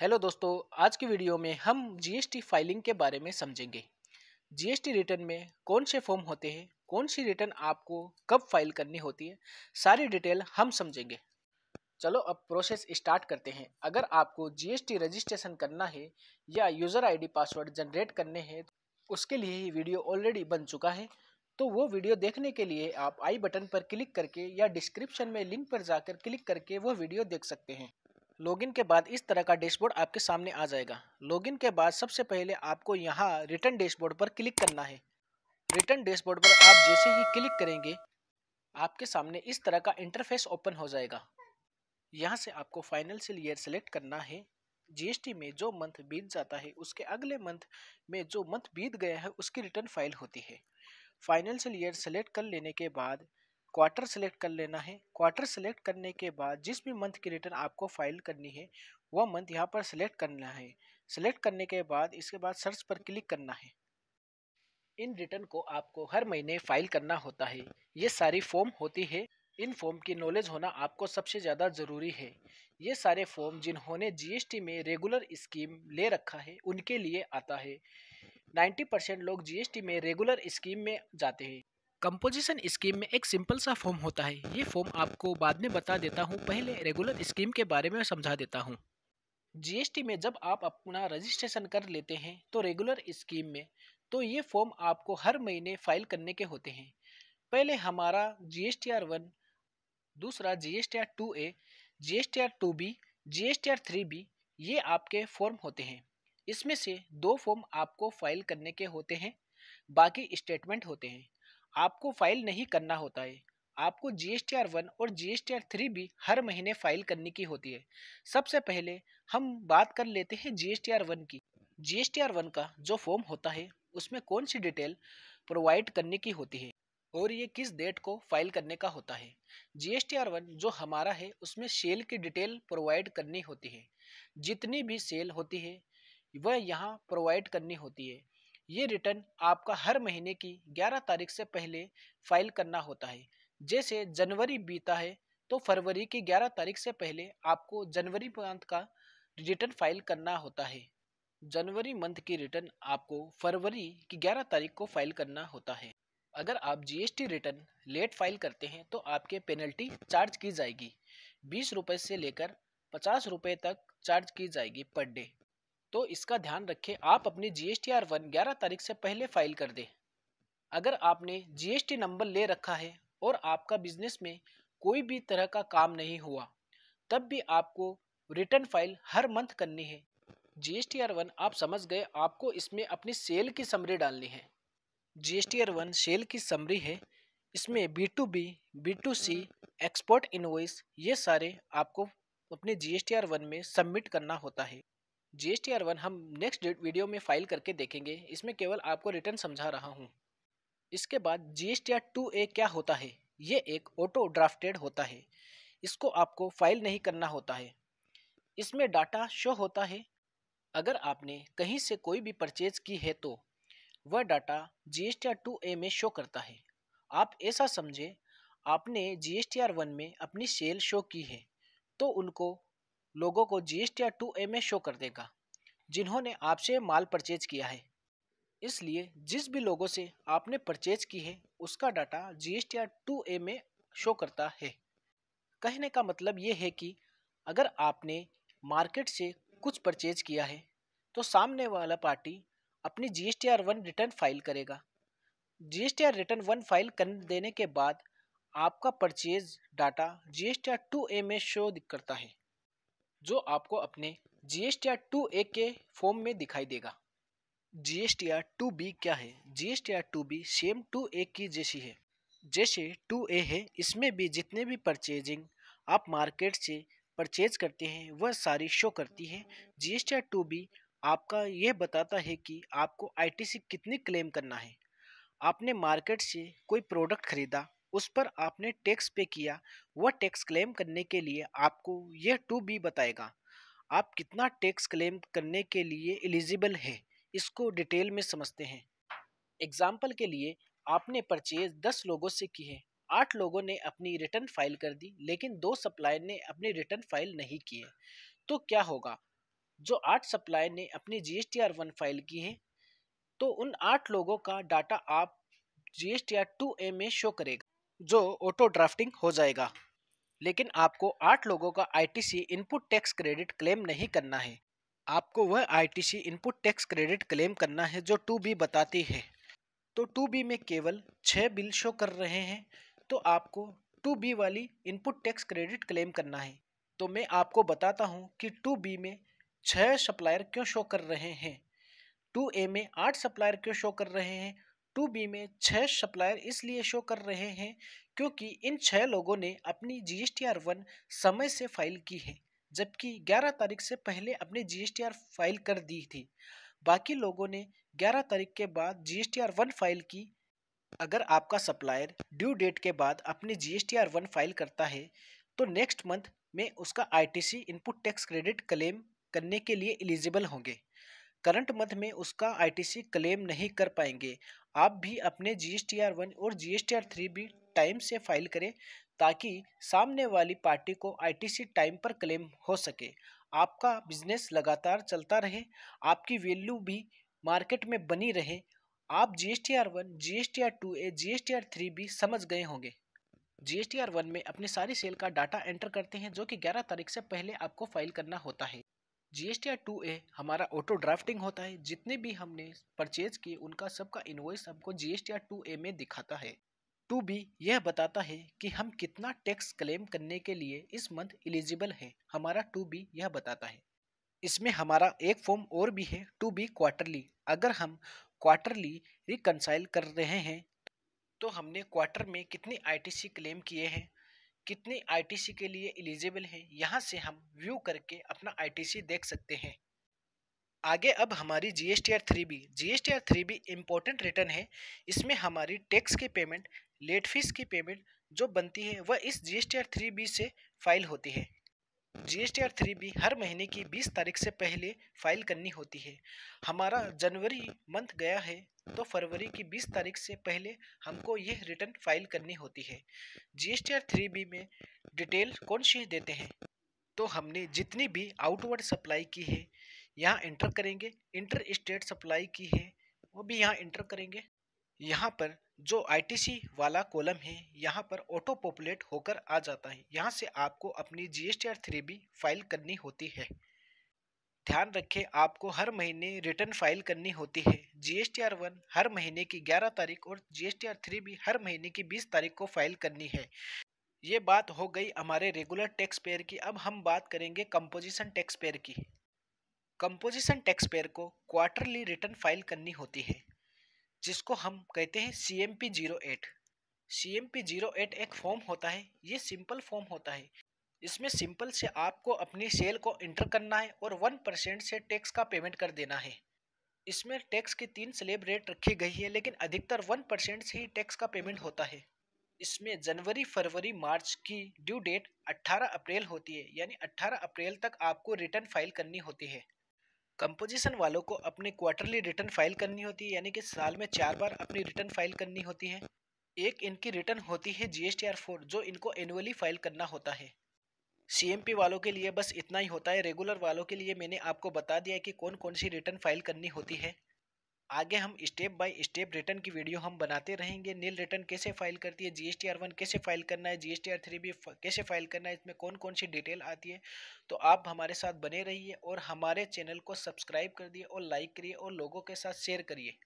hello दोस्तों आज की वीडियो में हम जीएसटी फाइलिंग के बारे में समझेंगे जीएसटी रिटर्न में कौन से फॉर्म होते हैं कौन सी रिटर्न आपको कब फाइल करनी होती है सारी डिटेल हम समझेंगे चलो अब प्रोसेस स्टार्ट करते हैं अगर आपको जीएसटी रजिस्ट्रेशन करना है या यूज़र आईडी पासवर्ड जनरेट करने हैं तो उसके लिए ही वीडियो ऑलरेडी बन चुका है तो वो वीडियो देखने के लिए आप आई बटन पर क्लिक करके या डिस्क्रिप्शन में लिंक पर जाकर क्लिक करके वो वीडियो देख सकते हैं लॉगिन के बाद इस तरह का डैशबोर्ड आपके सामने आ जाएगा लॉगिन के बाद सबसे पहले आपको यहाँ रिटर्न डैशबोर्ड पर क्लिक करना है रिटर्न डैशबोर्ड पर आप जैसे ही क्लिक करेंगे आपके सामने इस तरह का इंटरफेस ओपन हो जाएगा यहाँ से आपको फाइनेंशियल ईयर सेलेक्ट करना है जीएसटी में जो मंथ बीत जाता है उसके अगले मंथ में जो मंथ बीत गया है उसकी रिटर्न फाइल होती है फाइनेंशियल ईयर सेलेक्ट कर लेने के बाद क्वार्टर सेलेक्ट कर लेना है क्वार्टर सेलेक्ट करने के बाद जिस भी मंथ की रिटर्न आपको फाइल करनी है वह मंथ यहाँ पर सेलेक्ट करना है सेलेक्ट करने के बाद इसके बाद सर्च पर क्लिक करना है इन रिटर्न को आपको हर महीने फाइल करना होता है ये सारी फॉर्म होती है इन फॉर्म की नॉलेज होना आपको सबसे ज़्यादा ज़रूरी है ये सारे फॉर्म जिन्होंने जीएसटी में रेगुलर स्कीम ले रखा है उनके लिए आता है 90 परसेंट लोग जीएसटी में रेगुलर स्कीम में जाते हैं कंपोजिशन स्कीम में एक सिंपल सा फॉर्म होता है ये फॉर्म आपको बाद में बता देता हूँ पहले रेगुलर स्कीम के बारे में समझा देता हूँ जीएसटी में जब आप अपना रजिस्ट्रेशन कर लेते हैं तो रेगुलर स्कीम में तो ये फॉर्म आपको हर महीने फाइल करने के होते हैं पहले हमारा G S T R one दूसरा G S T R two A G S T R two B G S T R three B ये आपके फॉर्म होते हैं इसमें से दो फॉर्म आपको फाइल करने के होते हैं बाकी स्टेटमेंट होते हैं आपको फाइल नहीं करना होता है आपको G S T R one और G S T R three भी हर महीने फाइल करने की होती है सबसे पहले हम बात कर लेते हैं G S T R one की G S T R one का जो फॉर्म होता है उसमें कौन सी डिटेल प्रोवाइड करने की होती है और ये किस डेट को फाइल करने का होता है G S T R one जो हमारा है उसमें सेल की डिटेल प्रोवाइड करनी होती है जितनी भी सेल होती है वह यहाँ प्रोवाइड करनी होती है ये रिटर्न आपका हर महीने की 11 तारीख से पहले फाइल करना होता है जैसे जनवरी बीता है तो फरवरी की 11 तारीख से पहले आपको जनवरी मंथ का रिटर्न फाइल करना होता है जनवरी मंथ की रिटर्न आपको फरवरी की 11 तारीख को फाइल करना होता है अगर आप जीएसटी रिटर्न लेट फाइल करते हैं तो आपके पेनल्टी चार्ज की जाएगी बीस रुपये से लेकर पचास रुपये तक चार्ज की जाएगी पर डे तो इसका ध्यान रखें आप अपनी G S T R one ग्यारह तारीख से पहले फाइल कर दें अगर आपने जीएसटी नंबर ले रखा है और आपका बिजनेस में कोई भी तरह का काम नहीं हुआ तब भी आपको रिटर्न फाइल हर मंथ करनी है जीएसटी आर वन आप समझ गए आपको इसमें अपनी सेल की समरी डालनी है जीएसटी आर वन सेल की समरी है इसमें B to B B to C export invoice ये सारे आपको अपने जीएसटी आर वन में सबमिट करना होता है जी एस हम नेक्स्ट वीडियो में फाइल करके देखेंगे इसमें केवल आपको रिटर्न समझा रहा हूँ इसके बाद जी एस ए क्या होता है ये एक ऑटो ड्राफ्टेड होता है इसको आपको फाइल नहीं करना होता है इसमें डाटा शो होता है अगर आपने कहीं से कोई भी परचेज की है तो वह डाटा जी एस ए में शो करता है आप ऐसा समझें आपने जी एस में अपनी सेल शो की है तो उनको लोगों को जीएसटी या टू ए में शो कर देगा जिन्होंने आपसे माल परचेज किया है इसलिए जिस भी लोगों से आपने परचेज की है उसका डाटा जीएसटी या टू ए में शो करता है कहने का मतलब ये है कि अगर आपने मार्केट से कुछ परचेज किया है तो सामने वाला पार्टी अपनी G S T R one return file करेगा G S T R return one file कर देने के बाद आपका purchase data G S T R two A में शो करता है जो आपको अपने G S T R two A के फॉर्म में दिखाई देगा G S T R two B क्या है G S T R two B same two A की जैसी है जैसे टू ए है इसमें भी जितने भी परचेजिंग आप मार्केट से परचेज करते हैं वह सारी शो करती है G S T R two B आपका यह बताता है कि आपको आई टी सी कितनी क्लेम करना है आपने मार्केट से कोई प्रोडक्ट खरीदा उस पर आपने टैक्स पे किया वह टैक्स क्लेम करने के लिए आपको यह टू बी बताएगा आप कितना टैक्स क्लेम करने के लिए एलिजिबल है इसको डिटेल में समझते हैं एग्जाम्पल के लिए आपने परचेज दस लोगों से की है आठ लोगों ने अपनी रिटर्न फाइल कर दी लेकिन दो सप्लायर ने अपनी रिटर्न फाइल नहीं की है तो क्या होगा जो आठ सप्लायर ने अपनी G S T R one file की है तो उन आठ लोगों का डाटा आप G S T R two A में शो करेगा जो ऑटो ड्राफ्टिंग हो जाएगा लेकिन आपको आठ लोगों का ITC input tax credit claim नहीं करना है आपको वह ITC input tax credit claim करना है जो टू बी बताती है तो टू बी में केवल छः बिल शो कर रहे हैं तो आपको टू बी वाली इनपुट टैक्स क्रेडिट क्लेम करना है तो मैं आपको बताता हूँ कि टू बी में छः सप्लायर क्यों शो कर रहे हैं टू ए में आठ सप्लायर क्यों शो कर रहे हैं टू बी में छः सप्लायर इसलिए शो कर रहे हैं क्योंकि इन छः लोगों ने अपनी G S T R one समय से फाइल की है जबकि 11 तारीख से पहले अपनी G S T R file कर दी थी बाकी लोगों ने 11 तारीख के बाद G S T R one file की अगर आपका सप्लायर ड्यू डेट के बाद अपनी G S T R one file करता है तो नेक्स्ट मंथ में उसका I T C input tax credit claim करने के लिए एलिजिबल होंगे करंट मंथ में उसका आईटीसी क्लेम नहीं कर पाएंगे आप भी अपने G S T R one और G S T R three भी टाइम से फाइल करें ताकि सामने वाली पार्टी को आईटीसी टाइम पर क्लेम हो सके आपका बिजनेस लगातार चलता रहे आपकी वैल्यू भी मार्केट में बनी रहे आप G S T R one G S T R two A G S T R three भी समझ गए होंगे G S T R one में अपनी सारी सेल का डाटा एंटर करते हैं जो कि ग्यारह तारीख से पहले आपको फाइल करना होता है जी आर टू ए हमारा ऑटो ड्राफ्टिंग होता है जितने भी हमने परचेज किए उनका सबका इन्वॉइस हमको टी आर टू ए में दिखाता है टू बी यह बताता है कि हम कितना टैक्स क्लेम करने के लिए इस मंथ एलिजिबल है हमारा टू बी यह बताता है इसमें हमारा एक फॉर्म और भी है टू बी क्वार्टरली अगर हम क्वार्टरली रिकनसाइल कर रहे हैं तो हमने क्वार्टर में कितने आईटीसी क्लेम किए हैं कितनी आईटीसी के लिए एलिजिबल है यहाँ से हम व्यू करके अपना आईटीसी देख सकते हैं आगे अब हमारी G S T R three B G S T R three B important return है इसमें हमारी टैक्स की पेमेंट लेट फीस की पेमेंट जो बनती है वह इस G S T R three B से फाइल होती है G S T R three B हर महीने की बीस तारीख से पहले फाइल करनी होती है हमारा जनवरी मंथ गया है तो फरवरी की 20 तारीख से पहले हमको यह रिटर्न फाइल करनी होती है जी एस थ्री बी में डिटेल कौन सी देते हैं तो हमने जितनी भी आउटवर्ड सप्लाई की है यहाँ इंटर करेंगे इंटर स्टेट सप्लाई की है वो भी यहाँ इंटर करेंगे यहाँ पर जो आईटीसी वाला कॉलम है यहाँ पर ऑटो पॉपुलेट होकर आ जाता है यहाँ से आपको अपनी G S T R three B file करनी होती है ध्यान रखें आपको हर महीने रिटर्न फाइल करनी होती है जी आर वन हर महीने की 11 तारीख और जी आर थ्री भी हर महीने की 20 तारीख को फाइल करनी है ये बात हो गई हमारे रेगुलर टैक्स पेयर की अब हम बात करेंगे कंपोजिशन टैक्स पेयर की कंपोजिशन टैक्स पेयर को क्वार्टरली रिटर्न फाइल करनी होती है जिसको हम कहते हैं C M P zero eight C M P zero eight एक फॉर्म होता है ये सिंपल फॉर्म होता है इसमें सिंपल से आपको अपनी सेल को इंटर करना है और वन परसेंट से टैक्स का पेमेंट कर देना है इसमें टैक्स की तीन स्लेब रेट रखी गई है लेकिन अधिकतर वन परसेंट से ही टैक्स का पेमेंट होता है इसमें जनवरी फरवरी मार्च की ड्यू डेट 18 अप्रैल होती है यानी 18 अप्रैल तक आपको रिटर्न फाइल करनी होती है कंपोजिशन वालों को अपने क्वार्टरली रिटर्न फाइल करनी होती है यानी कि साल में चार बार अपनी रिटर्न फाइल करनी होती है एक इनकी रिटर्न होती है जी एस फोर जो इनको एनुअली फाइल करना होता है सीएमपी वालों के लिए बस इतना ही होता है रेगुलर वालों के लिए मैंने आपको बता दिया है कि कौन कौन सी रिटर्न फाइल करनी होती है आगे हम स्टेप बाय स्टेप रिटर्न की वीडियो हम बनाते रहेंगे नील रिटर्न कैसे फाइल करती है जीएसटी आर वन कैसे फाइल करना है जीएसटी आर थ्री भी कैसे फाइल करना है इसमें कौन कौन सी डिटेल आती है तो आप हमारे साथ बने रहिए और हमारे चैनल को सब्सक्राइब कर दिए और लाइक करिए और लोगों के साथ शेयर करिए